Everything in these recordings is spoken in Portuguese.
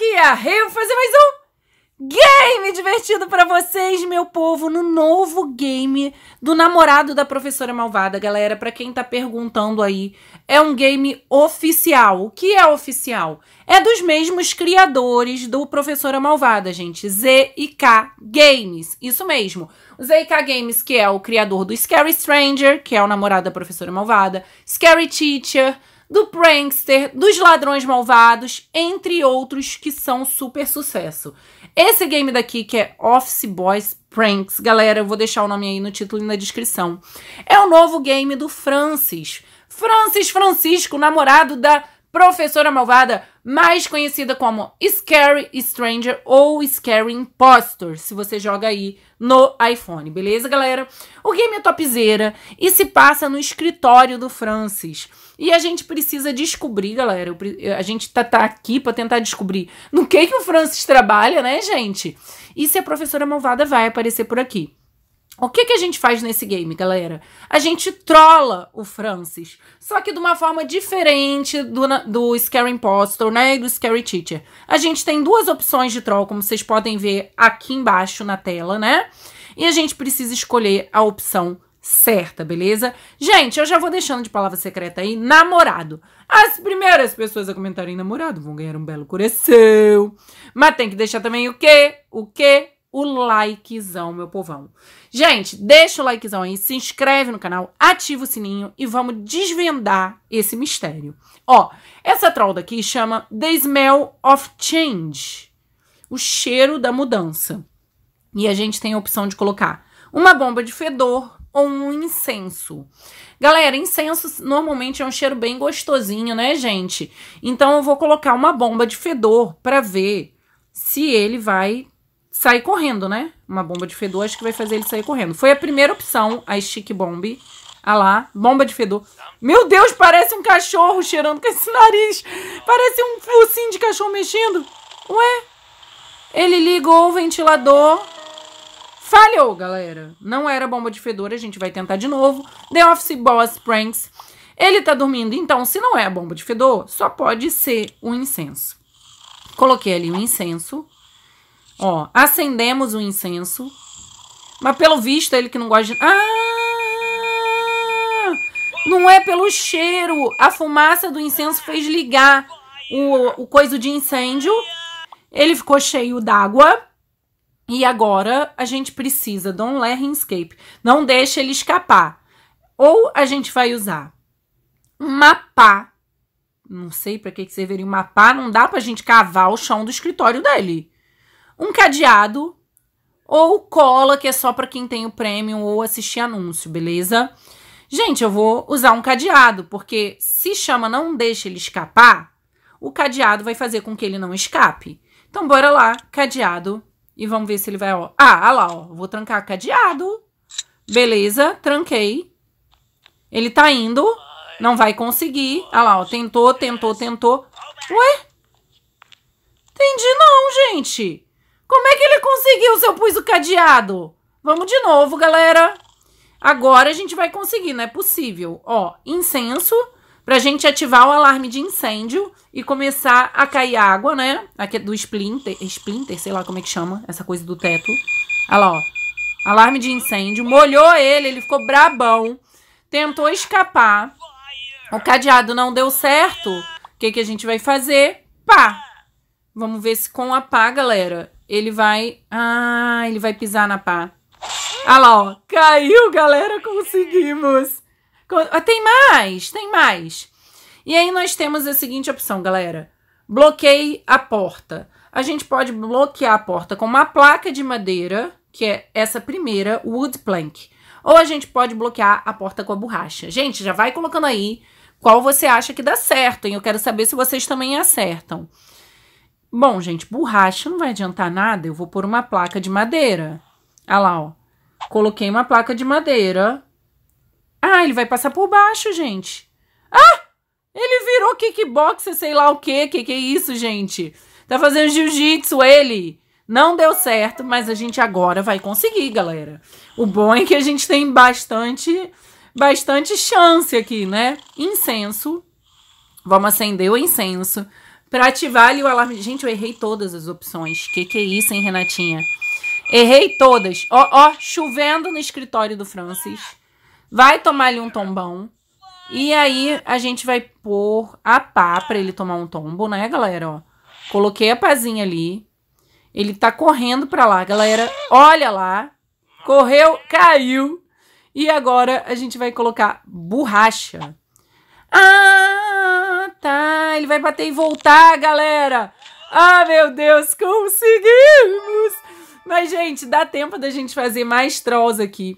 aqui é a Rei, vou fazer mais um game divertido para vocês, meu povo, no novo game do namorado da professora malvada. Galera, para quem tá perguntando aí, é um game oficial. O que é oficial? É dos mesmos criadores do Professora Malvada, gente, Z e K Games. Isso mesmo. ZK Z e K Games, que é o criador do Scary Stranger, que é o namorado da professora malvada, Scary Teacher, do Prankster, dos Ladrões Malvados, entre outros que são super sucesso. Esse game daqui, que é Office Boys Pranks, galera, eu vou deixar o nome aí no título e na descrição, é o novo game do Francis. Francis Francisco, namorado da professora malvada mais conhecida como Scary Stranger ou Scary Impostor, se você joga aí no iPhone, beleza, galera? O game é topzera e se passa no escritório do Francis. E a gente precisa descobrir, galera, eh, a gente tá, tá aqui para tentar descobrir no que que o Francis trabalha, né, gente? E se a professora malvada vai aparecer por aqui. O que, que a gente faz nesse game, galera? A gente trola o Francis, só que de uma forma diferente do, do Scary Impostor, né, e do Scary Teacher. A gente tem duas opções de troll, como vocês podem ver aqui embaixo na tela, né? E a gente precisa escolher a opção certa, beleza? Gente, eu já vou deixando de palavra secreta aí, namorado. As primeiras pessoas a comentarem namorado vão ganhar um belo coração. Mas tem que deixar também o quê? O quê? o likezão, meu povão. Gente, deixa o likezão aí, se inscreve no canal, ativa o sininho e vamos desvendar esse mistério. Ó, essa troll daqui chama The Smell of Change, o cheiro da mudança. E a gente tem a opção de colocar uma bomba de fedor ou um incenso. Galera, incenso normalmente é um cheiro bem gostosinho, né, gente? Então eu vou colocar uma bomba de fedor para ver se ele vai sair correndo, né? Uma bomba de fedor, acho que vai fazer ele sair correndo. Foi a primeira opção, a stick bomb. Olha ah lá, bomba de fedor. Meu Deus, parece um cachorro cheirando com esse nariz. Parece um focinho de cachorro mexendo. Ué? Ele ligou o ventilador. Falhou, galera. Não era bomba de fedor, a gente vai tentar de novo. The Office Boss Pranks. Ele tá dormindo, então se não é a bomba de fedor, só pode ser o um incenso. Coloquei ali o um incenso. Ó, acendemos o incenso. Mas pelo visto, ele que não gosta de. Ah! Não é pelo cheiro. A fumaça do incenso fez ligar o, o coisa de incêndio. Ele ficou cheio d'água. E agora a gente precisa. Don't let him escape. Não deixa ele escapar. Ou a gente vai usar mapar. Não sei para que, que serviria um mapar. Não dá pra gente cavar o chão do escritório dele um cadeado ou cola, que é só para quem tem o premium ou assistir anúncio, beleza? Gente, eu vou usar um cadeado, porque se chama não deixa ele escapar, o cadeado vai fazer com que ele não escape. Então, bora lá, cadeado, e vamos ver se ele vai, ó. Ah, olha ah lá, ó, vou trancar cadeado. Beleza, tranquei. Ele tá indo, não vai conseguir. Olha ah lá, ó, tentou, tentou, tentou. Ué? Entendi não, gente. Como é que ele conseguiu se eu pus o cadeado? Vamos de novo, galera. Agora a gente vai conseguir, não é possível. Ó, incenso, pra gente ativar o alarme de incêndio e começar a cair água, né? Aqui é do splinter, splinter, sei lá como é que chama, essa coisa do teto. Olha lá, ó. Alarme de incêndio. Molhou ele, ele ficou brabão. Tentou escapar. O cadeado não deu certo. O que, que a gente vai fazer? Pá! Vamos ver se com a pá, galera ele vai. Ah, ele vai pisar na pá. Olha ah lá, ó. Caiu, galera. Conseguimos. Ah, tem mais, tem mais. E aí nós temos a seguinte opção, galera. Bloqueie a porta. A gente pode bloquear a porta com uma placa de madeira, que é essa primeira, wood plank. Ou a gente pode bloquear a porta com a borracha. Gente, já vai colocando aí qual você acha que dá certo, hein? Eu quero saber se vocês também acertam. Bom, gente, borracha não vai adiantar nada, eu vou pôr uma placa de madeira. Olha lá, ó. Coloquei uma placa de madeira. Ah, ele vai passar por baixo, gente. Ah! Ele virou kickboxer, sei lá o quê. Que que é isso, gente? Tá fazendo jiu-jitsu ele. Não deu certo, mas a gente agora vai conseguir, galera. O bom é que a gente tem bastante bastante chance aqui, né? Incenso. Vamos acender o incenso. Pra ativar ali o alarme. Gente, eu errei todas as opções. Que que é isso, hein, Renatinha? Errei todas. Ó, ó, chovendo no escritório do Francis. Vai tomar ali um tombão. E aí, a gente vai pôr a pá pra ele tomar um tombo, né, galera? Ó, coloquei a pazinha ali. Ele tá correndo pra lá, galera. Olha lá. Correu, caiu. E agora a gente vai colocar borracha. Ah, tá. Ele vai bater e voltar, galera. Ah, meu Deus, conseguimos! Mas, gente, dá tempo da gente fazer mais trolls aqui.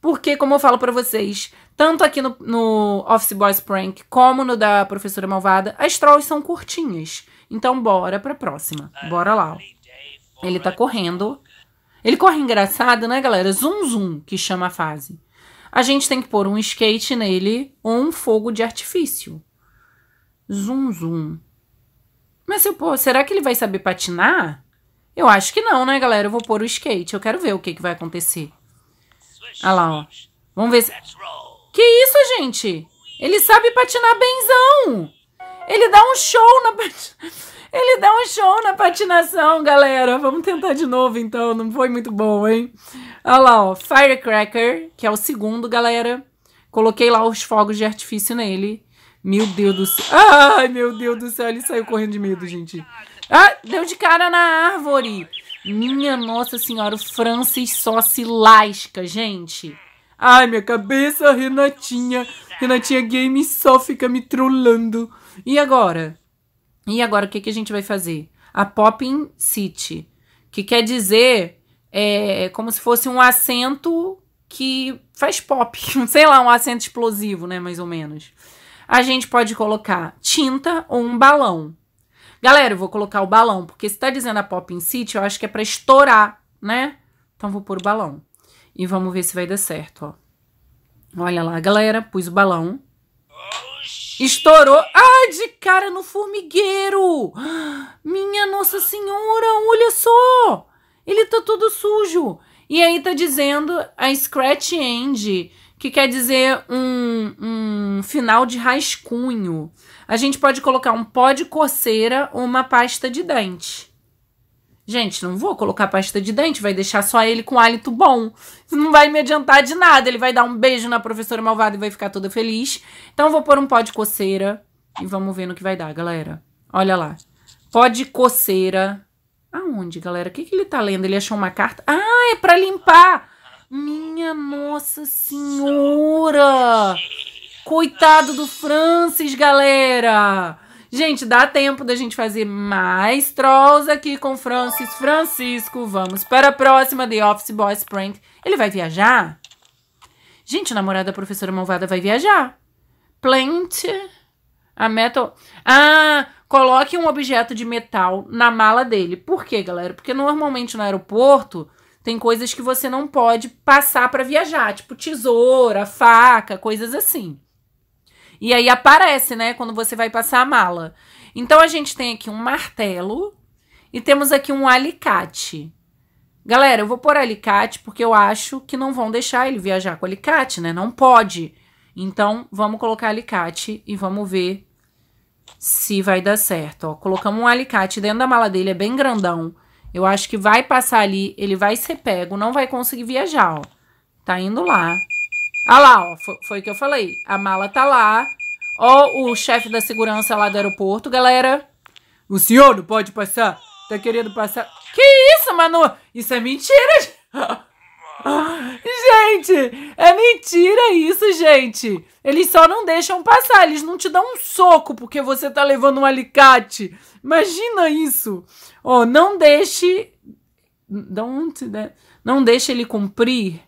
Porque, como eu falo para vocês, tanto aqui no, no, Office Boys Prank como no da Professora Malvada, as trolls são curtinhas. Então, bora pra próxima. Bora lá. Ó. Ele tá correndo. Ele corre engraçado, né, galera? Zum zum, que chama a fase. A gente tem que pôr um skate nele ou um fogo de artifício. Zum zum. Mas se eu pôr, será que ele vai saber patinar? Eu acho que não, né, galera? Eu vou pôr o skate. Eu quero ver o que, que vai acontecer. Olha lá, ó. Vamos ver se... Que isso, gente? Ele sabe patinar benzão. Ele dá um show na Ele dá um show na patinação, galera. Vamos tentar de novo, então. Não foi muito bom, hein? Olha lá, ó. Firecracker, que é o segundo, galera. Coloquei lá os fogos de artifício nele. Meu Deus do céu. Ai, meu Deus do céu. Ele saiu correndo de medo, gente. Ah, deu de cara na árvore. Minha Nossa Senhora, o Francis só se lasca, gente. Ai, minha cabeça, Renatinha. Renatinha Game só fica me trollando. E agora? E agora, o que, que a gente vai fazer? A Poppin City. Que quer dizer é, como se fosse um acento que faz pop. Sei lá, um acento explosivo, né? Mais ou menos a gente pode colocar tinta ou um balão. Galera, eu vou colocar o balão, porque se tá dizendo a Pop in City, eu acho que é pra estourar, né? Então vou pôr o balão. E vamos ver se vai dar certo, ó. Olha lá, galera, pus o balão. Estourou. Ai, de cara no formigueiro. Minha Nossa Senhora, olha só. Ele tá todo sujo. E aí tá dizendo a Scratch End que quer dizer um, um final de rascunho. A gente pode colocar um pó de coceira ou uma pasta de dente. Gente, não vou colocar pasta de dente, vai deixar só ele com hálito bom. não vai me adiantar de nada. Ele vai dar um beijo na professora malvada e vai ficar toda feliz. Então vou pôr um pó de coceira e vamos ver no que vai dar, galera. Olha lá. Pó de coceira. Aonde, galera? O que, que ele tá lendo? Ele achou uma carta? Ah, é pra limpar! Minha Nossa Senhora! Coitado do Francis, galera! Gente, dá tempo da gente fazer mais trolls aqui com Francis Francisco. Vamos para a próxima, The Office Boys Prank. Ele vai viajar? Gente, o namorado da professora malvada vai viajar. Plant a metal... Ah, coloque um objeto de metal na mala dele. Por quê, galera? Porque normalmente no aeroporto tem coisas que você não pode passar para viajar, tipo tesoura, faca, coisas assim. E aí aparece, né, quando você vai passar a mala. Então a gente tem aqui um martelo e temos aqui um alicate. Galera, eu vou pôr alicate porque eu acho que não vão deixar ele viajar com alicate, né? Não pode. Então, vamos colocar alicate e vamos ver se vai dar certo. Ó, colocamos um alicate dentro da mala dele, é bem grandão. Eu acho que vai passar ali, ele vai ser pego, não vai conseguir viajar, ó. Tá indo lá. Ah lá, ó, foi o que eu falei. A mala tá lá. Ó o chefe da segurança lá do aeroporto, galera. O senhor não pode passar. Tá querendo passar. Que isso, Manu? Isso é mentira. Ah, gente! É mentira isso, gente! Eles só não deixam passar, eles não te dão um soco porque você tá levando um alicate. Imagina isso! Ó, oh, não deixe. Don't, né? Não deixe ele cumprir.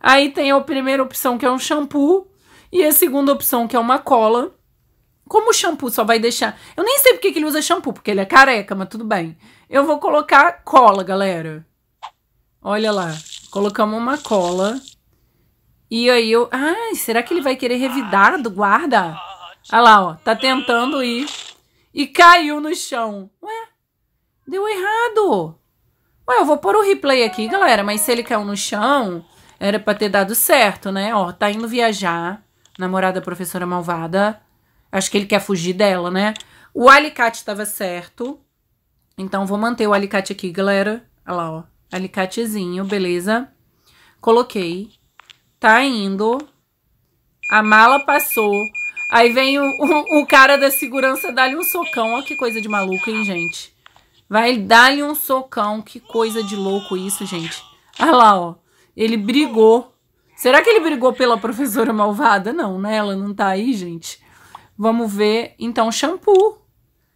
Aí tem a primeira opção que é um shampoo e a segunda opção que é uma cola. Como o shampoo só vai deixar. Eu nem sei porque que ele usa shampoo, porque ele é careca, mas tudo bem. Eu vou colocar cola, galera. Olha lá. Colocamos uma cola. E aí eu. Ai, será que ele vai querer revidar do guarda? Olha lá, ó. Tá tentando ir. E caiu no chão. Ué, deu errado. Ué, eu vou pôr o replay aqui, galera. Mas se ele caiu no chão, era pra ter dado certo, né? Ó, tá indo viajar. Namorada professora malvada. Acho que ele quer fugir dela, né? O alicate estava certo. Então, vou manter o alicate aqui, galera. Olha lá, ó. Alicatezinho, beleza? Coloquei. Tá indo. A mala passou. Aí vem o, o, o cara da segurança dar-lhe um socão. Olha que coisa de maluco, hein, gente? Vai dar-lhe um socão. Que coisa de louco isso, gente. Olha lá, ó. Ele brigou. Será que ele brigou pela professora malvada? Não, né? Ela não tá aí, gente. Vamos ver. Então, shampoo. O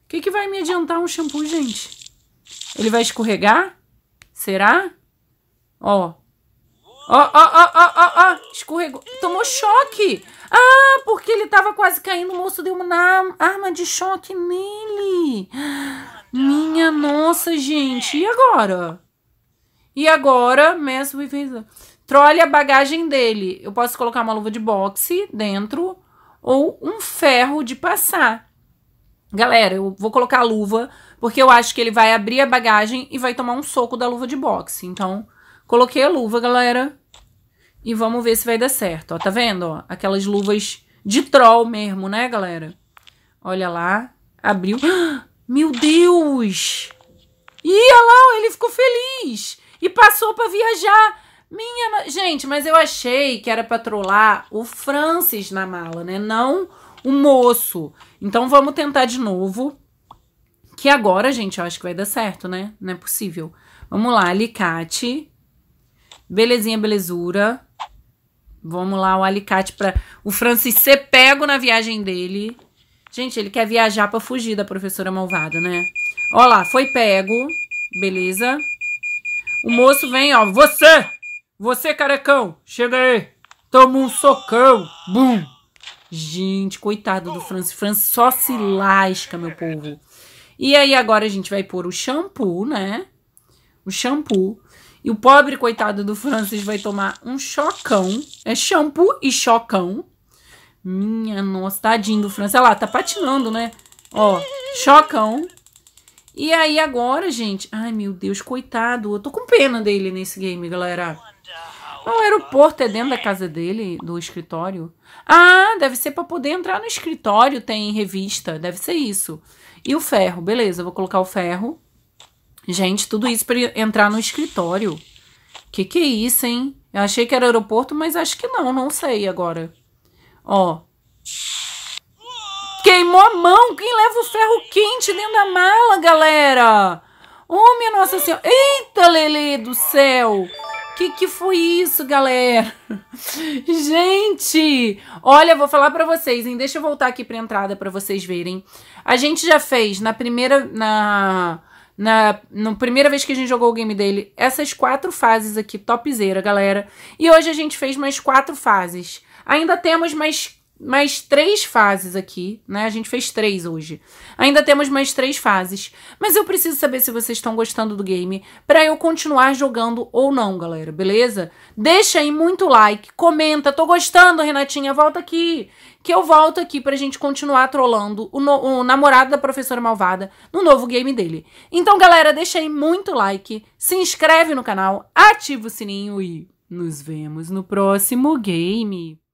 que, que vai me adiantar um shampoo, gente? Ele vai escorregar? Será? Ó. Ó, ó, ó, ó, ó, ó. Escorregou. Tomou choque. Ah, porque ele tava quase caindo. O moço deu uma arma de choque nele. Minha nossa, gente. E agora? E agora, mess with his... Trole a bagagem dele. Eu posso colocar uma luva de boxe dentro ou um ferro de passar. Galera, eu vou colocar a luva porque eu acho que ele vai abrir a bagagem e vai tomar um soco da luva de boxe. Então, coloquei a luva, galera. E vamos ver se vai dar certo. Ó, tá vendo? Ó, aquelas luvas de troll mesmo, né, galera? Olha lá. Abriu. meu Deus! Ih, olha lá, ele ficou feliz. E passou para viajar. Minha... Gente, mas eu achei que era pra trollar o Francis na mala, né? Não o moço. Então, vamos tentar de novo. Que agora, gente, eu acho que vai dar certo, né? Não é possível. Vamos lá, alicate. Belezinha, belezura. Vamos lá, o alicate para o Francis ser pego na viagem dele. Gente, ele quer viajar para fugir da professora malvada, né? Ó lá, foi pego. Beleza. O moço vem, ó. Você! Você, carecão! Chega aí! Toma um socão! Bum! Gente, coitado do Francis. Francis só se lasca, meu povo. E aí agora a gente vai pôr o shampoo, né? O shampoo. E o pobre coitado do Francis vai tomar um chocão. É shampoo e chocão. Minha nossa, tadinho do Francis. Olha lá, tá patinando, né? Ó, chocão. E aí agora, gente... Ai, meu Deus, coitado. Eu tô com pena dele nesse game, galera. Mas o aeroporto é dentro da casa dele, do escritório? Ah, deve ser para poder entrar no escritório, tem revista, deve ser isso. E o ferro, beleza, vou colocar o ferro. Gente, tudo isso para entrar no escritório. Que que é isso, hein? Eu achei que era aeroporto, mas acho que não, não sei agora. Ó. Queimou a mão. Quem leva o ferro quente dentro da mala, galera? Ô, oh, minha Nossa Senhora. Eita, Lele do céu. Que que foi isso, galera? gente, olha, vou falar para vocês, hein? Deixa eu voltar aqui para entrada para vocês verem. A gente já fez na primeira na na, na primeira vez que a gente jogou o game dele, essas quatro fases aqui, topzera, galera. E hoje a gente fez mais quatro fases. Ainda temos mais mais três fases aqui, né? A gente fez três hoje. Ainda temos mais três fases. Mas eu preciso saber se vocês estão gostando do game para eu continuar jogando ou não, galera, beleza? Deixa aí muito like, comenta. Tô gostando, Renatinha, volta aqui. Que eu volto aqui pra gente continuar trolando o, o namorado da professora malvada no novo game dele. Então, galera, deixa aí muito like, se inscreve no canal, ativa o sininho e nos vemos no próximo game.